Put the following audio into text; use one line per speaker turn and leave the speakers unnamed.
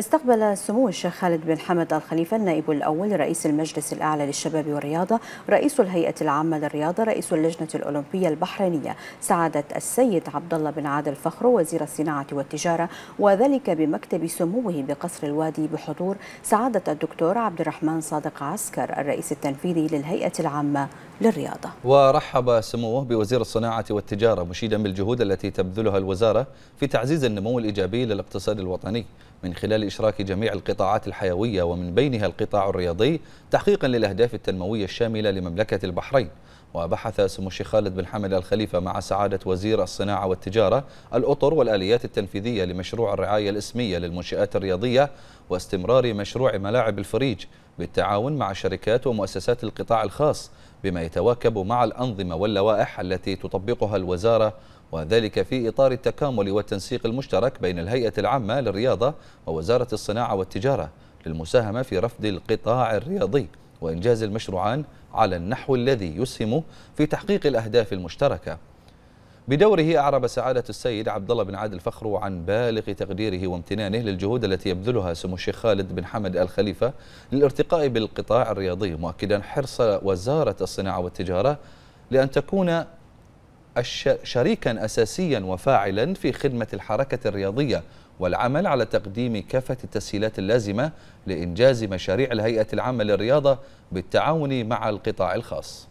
استقبل سمو الشيخ خالد بن حمد الخليفة النائب الأول رئيس المجلس الأعلى للشباب والرياضة رئيس الهيئة العامة للرياضة رئيس اللجنة الأولمبية البحرينية سعادة السيد عبد الله بن عادل فخرو وزير الصناعة والتجارة وذلك بمكتب سموه بقصر الوادي بحضور سعادة الدكتور عبد الرحمن صادق عسكر الرئيس التنفيذي للهيئة العامة للرياضة
ورحب سموه بوزير الصناعة والتجارة مشيدا بالجهود التي تبذلها الوزارة في تعزيز النمو الإيجابي للاقتصاد الوطني من خلال لإشراك جميع القطاعات الحيوية ومن بينها القطاع الرياضي تحقيقا للأهداف التنموية الشاملة لمملكة البحرين وبحث سمو الشيخ خالد بن حمد الخليفة مع سعادة وزير الصناعة والتجارة الأطر والآليات التنفيذية لمشروع الرعاية الإسمية للمنشآت الرياضية واستمرار مشروع ملاعب الفريج بالتعاون مع شركات ومؤسسات القطاع الخاص بما يتواكب مع الأنظمة واللوائح التي تطبقها الوزارة وذلك في إطار التكامل والتنسيق المشترك بين الهيئة العامة للرياضة ووزارة الصناعة والتجارة للمساهمة في رفض القطاع الرياضي وإنجاز المشروعان على النحو الذي يسهم في تحقيق الأهداف المشتركة بدوره أعرب سعادة السيد عبد الله بن عادل الفخر عن بالغ تقديره وامتنانه للجهود التي يبذلها سمو الشيخ خالد بن حمد الخليفة للارتقاء بالقطاع الرياضي مؤكدا حرص وزارة الصناعة والتجارة لأن تكون شريكا أساسيا وفاعلا في خدمة الحركة الرياضية والعمل على تقديم كافة التسهيلات اللازمة لإنجاز مشاريع الهيئة العامة للرياضة بالتعاون مع القطاع الخاص